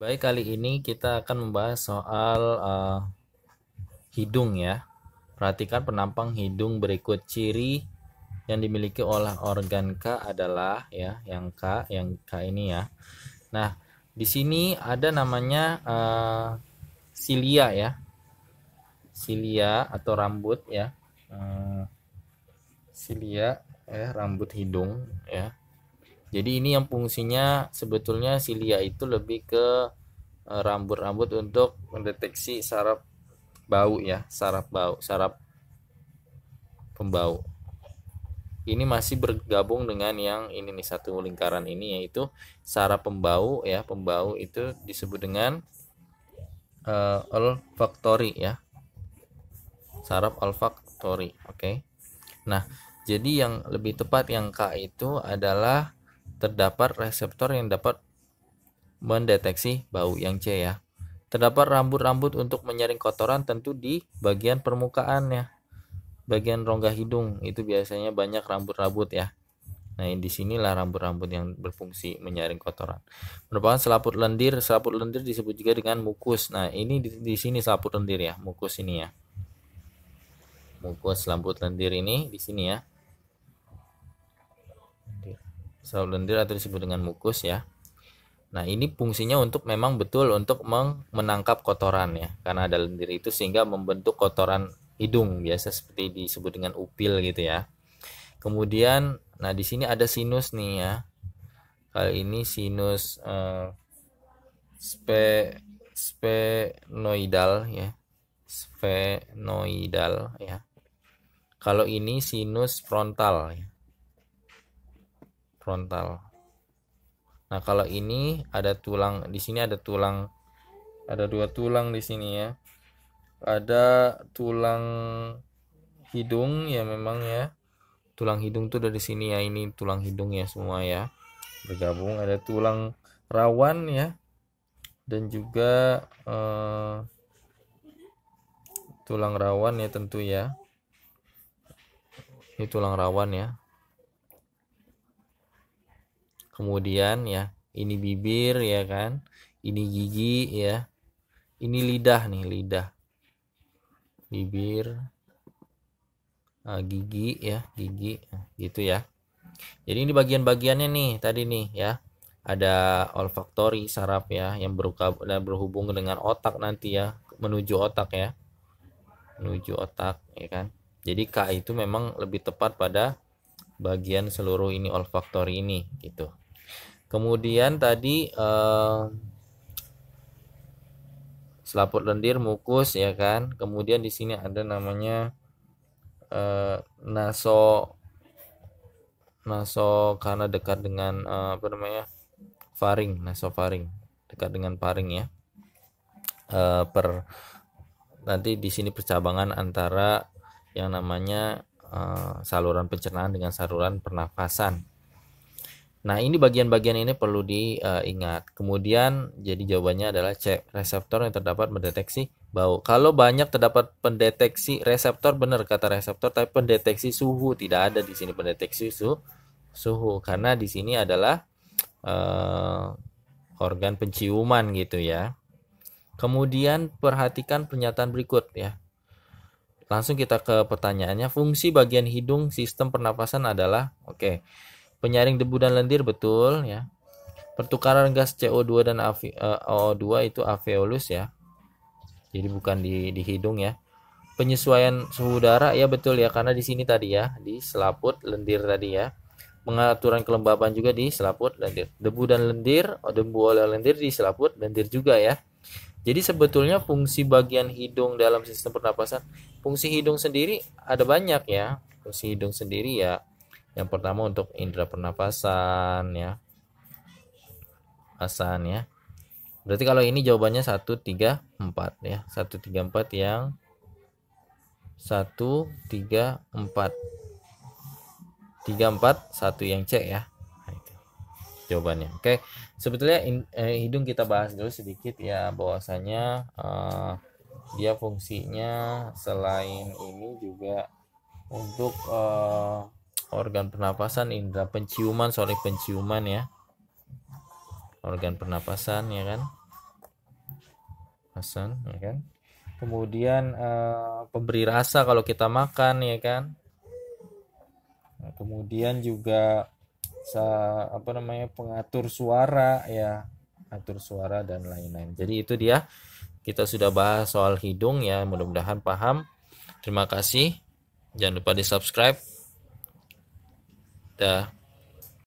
Baik, kali ini kita akan membahas soal uh, hidung ya. Perhatikan penampang hidung berikut ciri yang dimiliki oleh organ K adalah ya, yang K, yang K ini ya. Nah, di sini ada namanya uh, eh, silia ya. Silia atau rambut ya. Uh, eh, silia ya, rambut hidung ya. Jadi ini yang fungsinya sebetulnya silia itu lebih ke e, rambut-rambut untuk mendeteksi saraf bau ya, saraf bau, saraf pembau. Ini masih bergabung dengan yang ini nih satu lingkaran ini yaitu saraf pembau ya, pembau itu disebut dengan uh, olfactory ya. Saraf olfactory, oke. Okay. Nah, jadi yang lebih tepat yang K itu adalah terdapat reseptor yang dapat mendeteksi bau yang C ya. Terdapat rambut-rambut untuk menyaring kotoran tentu di bagian permukaan ya Bagian rongga hidung itu biasanya banyak rambut-rambut ya. Nah, di sinilah rambut-rambut yang berfungsi menyaring kotoran. Merupakan selaput lendir. Selaput lendir disebut juga dengan mukus. Nah, ini di, di sini selaput lendir ya, mukus ini ya. Mukus selaput lendir ini di sini ya lendir atau disebut dengan mukus ya. Nah, ini fungsinya untuk memang betul untuk menangkap kotoran ya. Karena ada lendir itu sehingga membentuk kotoran hidung biasa seperti disebut dengan upil gitu ya. Kemudian nah di sini ada sinus nih ya. Kali ini sinus eh, spe sphenoidal ya. Spenoidal ya. Kalau ini sinus frontal ya frontal. Nah, kalau ini ada tulang, di sini ada tulang, ada dua tulang di sini ya. Ada tulang hidung ya memang ya. Tulang hidung tuh dari sini ya, ini tulang hidung ya semua ya. Bergabung ada tulang rawan ya. Dan juga eh, tulang rawan ya tentu ya. Ini tulang rawan ya kemudian ya ini bibir ya kan ini gigi ya ini lidah nih lidah bibir eh, gigi ya gigi gitu ya jadi ini bagian-bagiannya nih tadi nih ya ada olfaktori saraf ya yang berhubung dengan otak nanti ya menuju otak ya menuju otak ya kan jadi K itu memang lebih tepat pada bagian seluruh ini olfaktori ini gitu Kemudian tadi eh, selaput lendir, mukus ya kan. Kemudian di sini ada namanya eh, naso naso karena dekat dengan eh, apa namanya faring, naso faring dekat dengan faring ya. Eh, per nanti di sini percabangan antara yang namanya uh, saluran pencernaan dengan saluran pernafasan. Nah, ini bagian-bagian ini perlu diingat. Eh, Kemudian, jadi jawabannya adalah C. Reseptor yang terdapat mendeteksi bau. Kalau banyak terdapat pendeteksi reseptor, benar kata reseptor, tapi pendeteksi suhu tidak ada di sini pendeteksi suhu. Suhu karena di sini adalah uh, organ penciuman gitu ya. Kemudian perhatikan pernyataan berikut ya. Langsung kita ke pertanyaannya. Fungsi bagian hidung sistem pernapasan adalah oke. Okay penyaring debu dan lendir betul ya. Pertukaran gas CO2 dan uh, eh, O2 itu alveolus ya. Jadi bukan di di hidung ya. Penyesuaian suhu udara ya betul ya karena di sini tadi ya, di selaput lendir tadi ya. Pengaturan kelembapan juga di selaput lendir. Debu dan lendir, oh, debu oleh lendir di selaput lendir juga ya. Jadi sebetulnya fungsi bagian hidung dalam sistem pernapasan, fungsi hidung sendiri ada banyak ya. Fungsi hidung sendiri ya yang pertama untuk indera pernapasan ya. asan ya. Berarti kalau ini jawabannya 1 3 4 ya. 1 3 4 yang 1 3 4. 3 4 1 yang C ya. Nah, itu jawabannya. Oke. Sebetulnya in, eh, hidung kita bahas dulu sedikit ya bahwasanya eh, dia fungsinya selain ini juga untuk eh, organ pernapasan, indera penciuman, sorry penciuman ya. Organ pernapasan ya kan. Pasan ya kan. Kemudian eh, pemberi rasa kalau kita makan ya kan. Nah, kemudian juga sa, apa namanya pengatur suara ya, atur suara dan lain-lain. Jadi itu dia kita sudah bahas soal hidung ya, mudah-mudahan paham. Terima kasih. Jangan lupa di subscribe. the